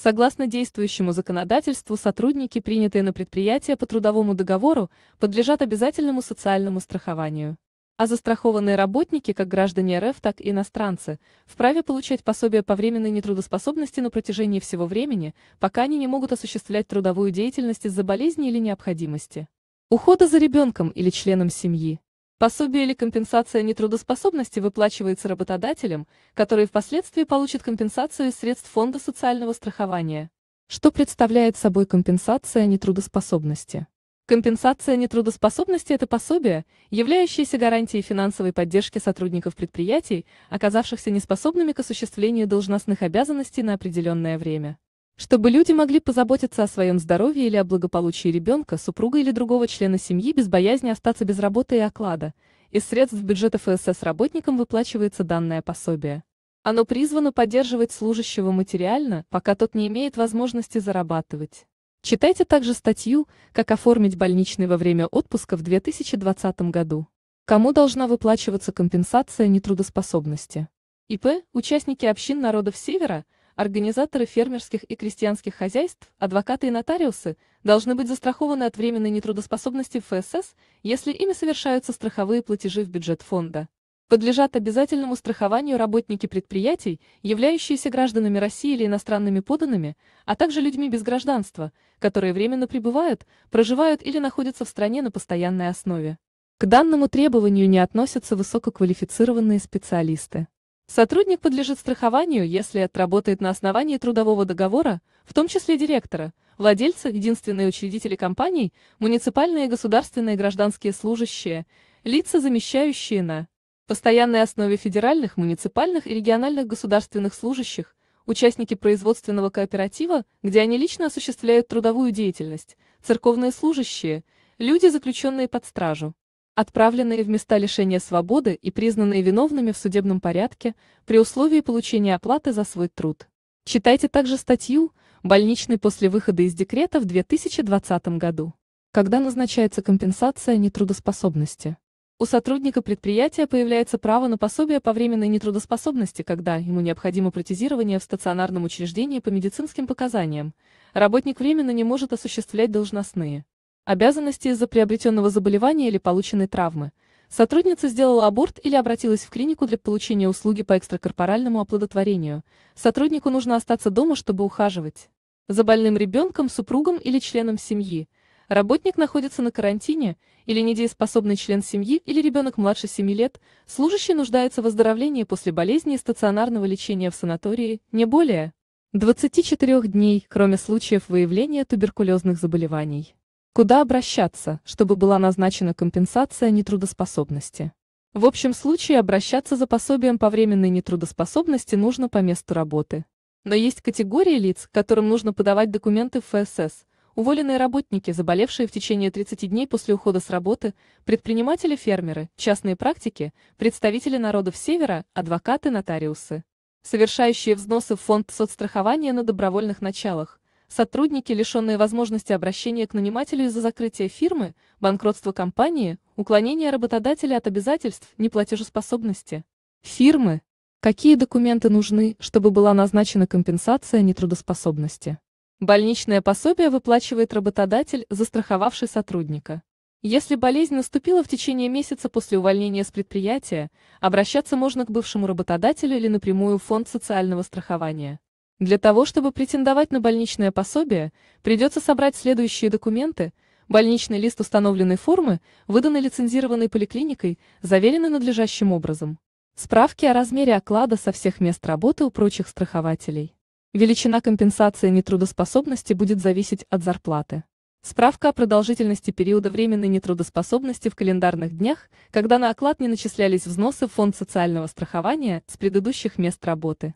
Согласно действующему законодательству сотрудники, принятые на предприятие по трудовому договору, подлежат обязательному социальному страхованию. А застрахованные работники, как граждане РФ, так и иностранцы, вправе получать пособие по временной нетрудоспособности на протяжении всего времени, пока они не могут осуществлять трудовую деятельность из-за болезни или необходимости. Ухода за ребенком или членом семьи. Пособие или компенсация нетрудоспособности выплачивается работодателем, который впоследствии получит компенсацию из средств Фонда социального страхования. Что представляет собой компенсация нетрудоспособности? Компенсация нетрудоспособности – это пособие, являющееся гарантией финансовой поддержки сотрудников предприятий, оказавшихся неспособными к осуществлению должностных обязанностей на определенное время. Чтобы люди могли позаботиться о своем здоровье или о благополучии ребенка, супруга или другого члена семьи без боязни остаться без работы и оклада, из средств бюджета ФСС работникам выплачивается данное пособие. Оно призвано поддерживать служащего материально, пока тот не имеет возможности зарабатывать. Читайте также статью «Как оформить больничный во время отпуска в 2020 году». Кому должна выплачиваться компенсация нетрудоспособности? ИП, участники общин народов Севера – Организаторы фермерских и крестьянских хозяйств, адвокаты и нотариусы должны быть застрахованы от временной нетрудоспособности ФСС, если ими совершаются страховые платежи в бюджет фонда. Подлежат обязательному страхованию работники предприятий, являющиеся гражданами России или иностранными поданными, а также людьми без гражданства, которые временно пребывают, проживают или находятся в стране на постоянной основе. К данному требованию не относятся высококвалифицированные специалисты. Сотрудник подлежит страхованию, если отработает на основании трудового договора, в том числе директора, владельца, единственные учредители компаний, муниципальные и государственные гражданские служащие, лица, замещающие на постоянной основе федеральных, муниципальных и региональных государственных служащих, участники производственного кооператива, где они лично осуществляют трудовую деятельность, церковные служащие, люди, заключенные под стражу отправленные в места лишения свободы и признанные виновными в судебном порядке при условии получения оплаты за свой труд. Читайте также статью «Больничный после выхода из декрета в 2020 году». Когда назначается компенсация нетрудоспособности? У сотрудника предприятия появляется право на пособие по временной нетрудоспособности, когда ему необходимо протезирование в стационарном учреждении по медицинским показаниям. Работник временно не может осуществлять должностные обязанности из-за приобретенного заболевания или полученной травмы, сотрудница сделала аборт или обратилась в клинику для получения услуги по экстракорпоральному оплодотворению, сотруднику нужно остаться дома, чтобы ухаживать. За больным ребенком, супругом или членом семьи. Работник находится на карантине, или недееспособный член семьи или ребенок младше 7 лет, служащий нуждается в оздоровлении после болезни и стационарного лечения в санатории, не более 24 дней, кроме случаев выявления туберкулезных заболеваний. Куда обращаться, чтобы была назначена компенсация нетрудоспособности? В общем случае обращаться за пособием по временной нетрудоспособности нужно по месту работы. Но есть категории лиц, которым нужно подавать документы в ФСС, уволенные работники, заболевшие в течение 30 дней после ухода с работы, предприниматели-фермеры, частные практики, представители народов Севера, адвокаты-нотариусы, совершающие взносы в фонд соцстрахования на добровольных началах, Сотрудники, лишенные возможности обращения к нанимателю из-за закрытия фирмы, банкротства компании, уклонения работодателя от обязательств, неплатежеспособности. Фирмы. Какие документы нужны, чтобы была назначена компенсация нетрудоспособности? Больничное пособие выплачивает работодатель, застраховавший сотрудника. Если болезнь наступила в течение месяца после увольнения с предприятия, обращаться можно к бывшему работодателю или напрямую в фонд социального страхования. Для того, чтобы претендовать на больничное пособие, придется собрать следующие документы, больничный лист установленной формы, выданный лицензированной поликлиникой, заверенный надлежащим образом. Справки о размере оклада со всех мест работы у прочих страхователей. Величина компенсации нетрудоспособности будет зависеть от зарплаты. Справка о продолжительности периода временной нетрудоспособности в календарных днях, когда на оклад не начислялись взносы в фонд социального страхования с предыдущих мест работы.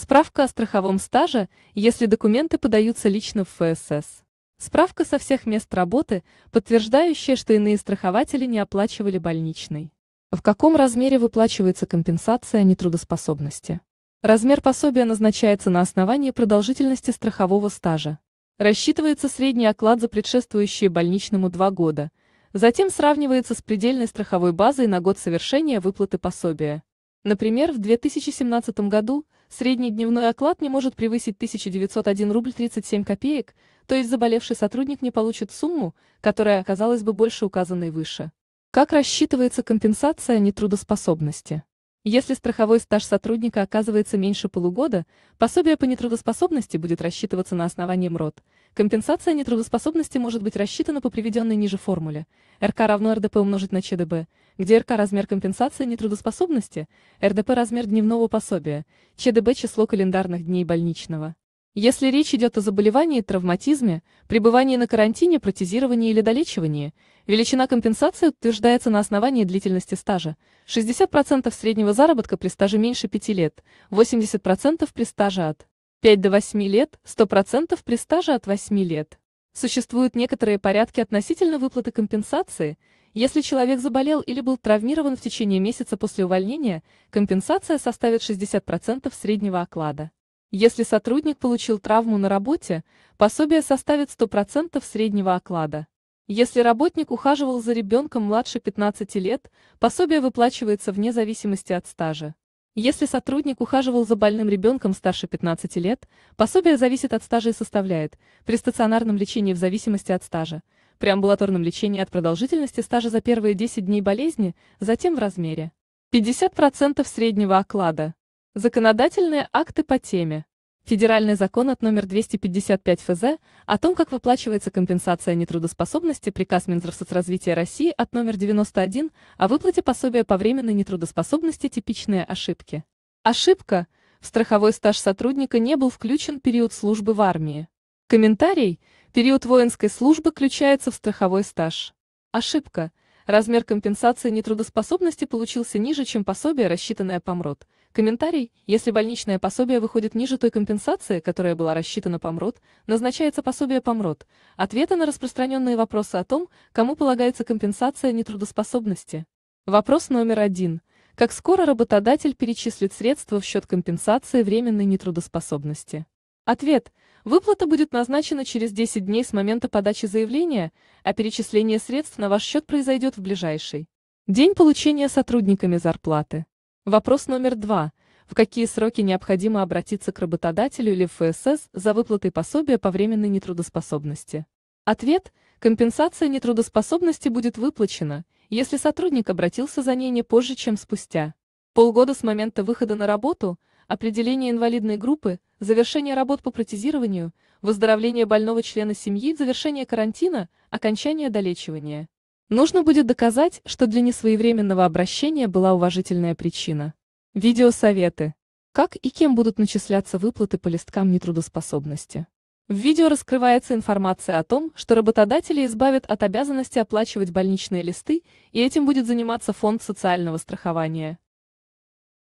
Справка о страховом стаже, если документы подаются лично в ФСС. Справка со всех мест работы, подтверждающая, что иные страхователи не оплачивали больничный. В каком размере выплачивается компенсация нетрудоспособности? Размер пособия назначается на основании продолжительности страхового стажа. Рассчитывается средний оклад за предшествующие больничному два года, затем сравнивается с предельной страховой базой на год совершения выплаты пособия. Например, в 2017 году средний дневной оклад не может превысить 1901 рубль 37 копеек, то есть заболевший сотрудник не получит сумму, которая оказалась бы больше указанной выше. Как рассчитывается компенсация нетрудоспособности? Если страховой стаж сотрудника оказывается меньше полугода, пособие по нетрудоспособности будет рассчитываться на основании МРОД. Компенсация нетрудоспособности может быть рассчитана по приведенной ниже формуле. РК равно РДП умножить на ЧДБ, где РК – размер компенсации нетрудоспособности, РДП – размер дневного пособия, ЧДБ – число календарных дней больничного. Если речь идет о заболевании, травматизме, пребывании на карантине, протезировании или долечивании, величина компенсации утверждается на основании длительности стажа. 60% среднего заработка при стаже меньше 5 лет, 80% при стаже от 5 до 8 лет, 100% при стаже от 8 лет. Существуют некоторые порядки относительно выплаты компенсации. Если человек заболел или был травмирован в течение месяца после увольнения, компенсация составит 60% среднего оклада. Если сотрудник получил травму на работе, пособие составит 100% среднего оклада. Если работник ухаживал за ребенком младше 15 лет, пособие выплачивается вне зависимости от стажа. Если сотрудник ухаживал за больным ребенком старше 15 лет, пособие зависит от стажа и составляет, при стационарном лечении в зависимости от стажа, при амбулаторном лечении от продолжительности стажа за первые 10 дней болезни, затем в размере 50% среднего оклада. Законодательные акты по теме. Федеральный закон от номер 255 ФЗ о том, как выплачивается компенсация нетрудоспособности, приказ Минздравсоцразвития России от номер 91 о выплате пособия по временной нетрудоспособности типичные ошибки. Ошибка. В страховой стаж сотрудника не был включен период службы в армии. Комментарий. Период воинской службы включается в страховой стаж. Ошибка. Размер компенсации нетрудоспособности получился ниже, чем пособие, рассчитанное по МРОД. Комментарий. Если больничное пособие выходит ниже той компенсации, которая была рассчитана по МРОД, назначается пособие по МРОД. Ответы на распространенные вопросы о том, кому полагается компенсация нетрудоспособности. Вопрос номер один. Как скоро работодатель перечислит средства в счет компенсации временной нетрудоспособности? Ответ. Выплата будет назначена через 10 дней с момента подачи заявления, а перечисление средств на ваш счет произойдет в ближайший день получения сотрудниками зарплаты. Вопрос номер два. В какие сроки необходимо обратиться к работодателю или ФСС за выплатой пособия по временной нетрудоспособности? Ответ. Компенсация нетрудоспособности будет выплачена, если сотрудник обратился за ней не позже, чем спустя полгода с момента выхода на работу – определение инвалидной группы, завершение работ по протезированию, выздоровление больного члена семьи, завершение карантина, окончание долечивания. Нужно будет доказать, что для несвоевременного обращения была уважительная причина. Видеосоветы. Как и кем будут начисляться выплаты по листкам нетрудоспособности? В видео раскрывается информация о том, что работодатели избавят от обязанности оплачивать больничные листы, и этим будет заниматься Фонд социального страхования.